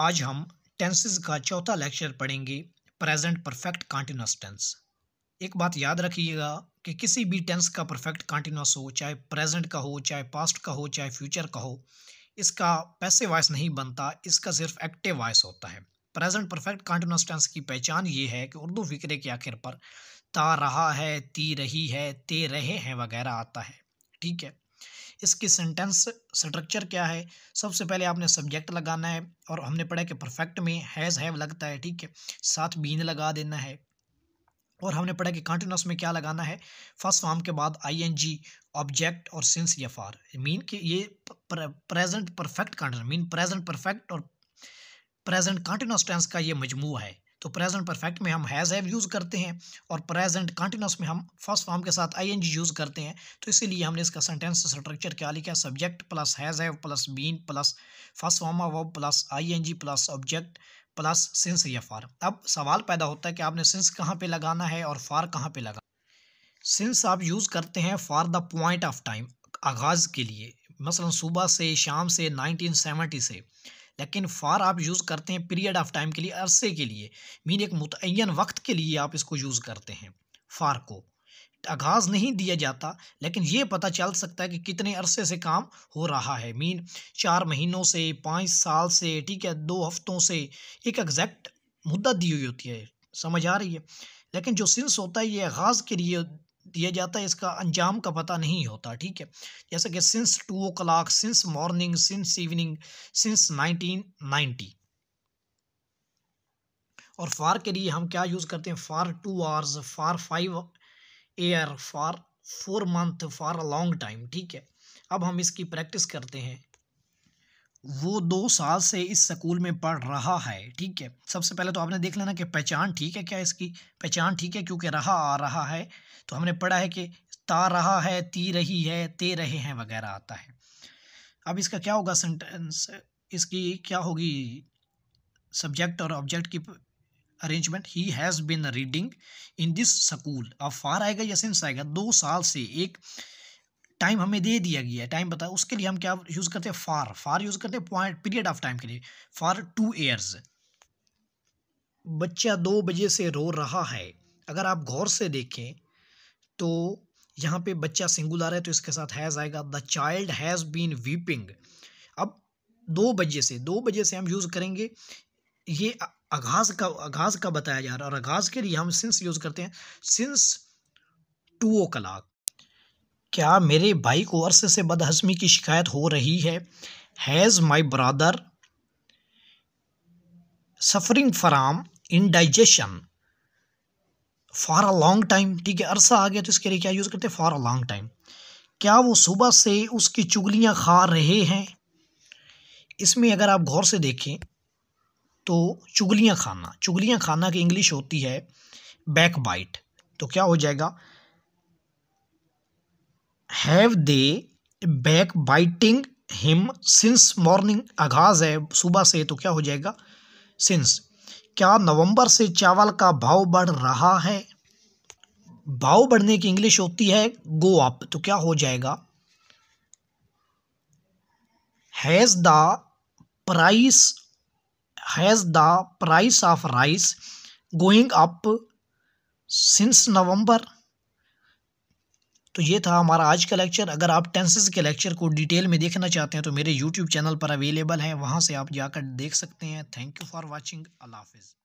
आज हम टेंसेस का चौथा लेक्चर पढ़ेंगे प्रेजेंट परफेक्ट कॉन्टिन्यूस टेंस एक बात याद रखिएगा कि किसी भी टेंस का परफेक्ट कॉन्टिन्यूस हो चाहे प्रेजेंट का हो चाहे पास्ट का हो चाहे फ्यूचर का हो इसका पैसे वॉइस नहीं बनता इसका सिर्फ एक्टिव वॉइस होता है प्रेजेंट परफेक्ट कॉन्टिन्यूस टेंस की पहचान ये है कि उर्दू फिक्रे के आखिर पर ता रहा है ती रही है ते रहे हैं वगैरह आता है ठीक है इसकी सेंटेंस स्ट्रक्चर क्या है सबसे पहले आपने सब्जेक्ट लगाना है और हमने पढ़ा कि परफेक्ट में हैज़ हैव लगता है ठीक है साथ बीन लगा देना है और हमने पढ़ा कि कॉन्टिन्यूस में क्या लगाना है फर्स्ट फॉर्म के बाद आई एन जी ऑब्जेक्ट और सिंस या फार मीन कि ये present perfect continuous mean present perfect और प्रेजेंट कॉन्टिन्यूस टेंस का ये मजमू है तो प्रेजेंट परफेक्ट में हम हैज़ हैव यूज़ करते हैं और प्रेजेंट कंटिन्यूस में हम फर्स्ट फॉर्म के साथ आई यूज़ करते हैं तो इसीलिए हमने इसका सेंटेंस स्ट्रक्चर क्या लिखा है subject plus has have plus been plus first form of verb plus I plus object plus since या फार अब सवाल पैदा होता है कि आपने सिंस कहाँ पर लगाना है और फार कहाँ पर लगाना सिंस आप यूज़ करते हैं for the point of time आगाज़ के लिए मसलन सुबह से शाम से नाइनटीन सेवेंटी से लेकिन फ़ार आप यूज़ करते हैं पीरियड ऑफ टाइम के लिए अरसे के लिए मीन एक मुतन वक्त के लिए आप इसको यूज़ करते हैं फ़ार को आगाज़ नहीं दिया जाता लेकिन ये पता चल सकता है कि कितने अरसे से काम हो रहा है मीन चार महीनों से पाँच साल से ठीक है दो हफ्तों से एक एग्जैक्ट मुद्दा दी हुई होती है समझ आ रही है लेकिन जो सिंस होता है ये आगाज़ के लिए दिया जाता है इसका अंजाम का पता नहीं होता ठीक है जैसा कि since two o'clock since morning since evening since nineteen ninety और फार के लिए हम क्या यूज़ करते हैं for two hours for five year for four month for a long time ठीक है अब हम इसकी प्रैक्टिस करते हैं वो दो साल से इस स्कूल में पढ़ रहा है ठीक है सबसे पहले तो आपने देख लेना कि पहचान ठीक है क्या इसकी पहचान ठीक है क्योंकि रहा आ रहा है तो हमने पढ़ा है कि ता रहा है ती रही है ते रहे हैं वगैरह आता है अब इसका क्या होगा सेंटेंस इसकी क्या होगी सब्जेक्ट और ऑब्जेक्ट की अरेंजमेंट ही has been reading in this school अब फार आएगा या सिंस आएगा दो साल से एक टाइम हमें दे दिया गया है टाइम बता उसके लिए हम क्या यूज़ करते हैं फार फार यूज़ करते हैं पॉइंट पीरियड ऑफ टाइम के लिए फार टू ईयर्स बच्चा दो बजे से रो रहा है अगर आप गौर से देखें तो यहाँ पे बच्चा सिंगुलर है तो इसके साथ हैज़ आएगा the child has been weeping अब दो बजे से दो बजे से हम यूज़ करेंगे ये आगाज़ का आगाज़ का बताया जा रहा है और आगाज़ के लिए हम सिंस यूज़ करते हैं सिंस टू ओ क्लाक क्या मेरे भाई को अरसे से बदहज़मी की शिकायत हो रही है has my brother suffering from indigestion for a long time ठीक है अरसा आ गया तो इसके लिए क्या यूज़ करते हैं फॉर अ लॉन्ग टाइम क्या वो सुबह से उसकी चुगलियाँ खा रहे हैं इसमें अगर आप गौर से देखें तो चुगलियाँ खाना चुगलियाँ खाना की इंग्लिश होती है बैक बाइट तो क्या हो जाएगा have they back biting him since morning आगाज़ है सुबह से तो क्या हो जाएगा सिंस क्या नवंबर से चावल का भाव बढ़ रहा है भाव बढ़ने की इंग्लिश होती है गो अप तो क्या हो जाएगा has the price has the price of rice going up since November तो ये था हमारा आज का लेक्चर अगर आप टेंसेस के लेक्चर को डिटेल में देखना चाहते हैं तो मेरे यूट्यूब चैनल पर अवेलेबल है वहाँ से आप जाकर देख सकते हैं thank you for watching Allah हाफिज़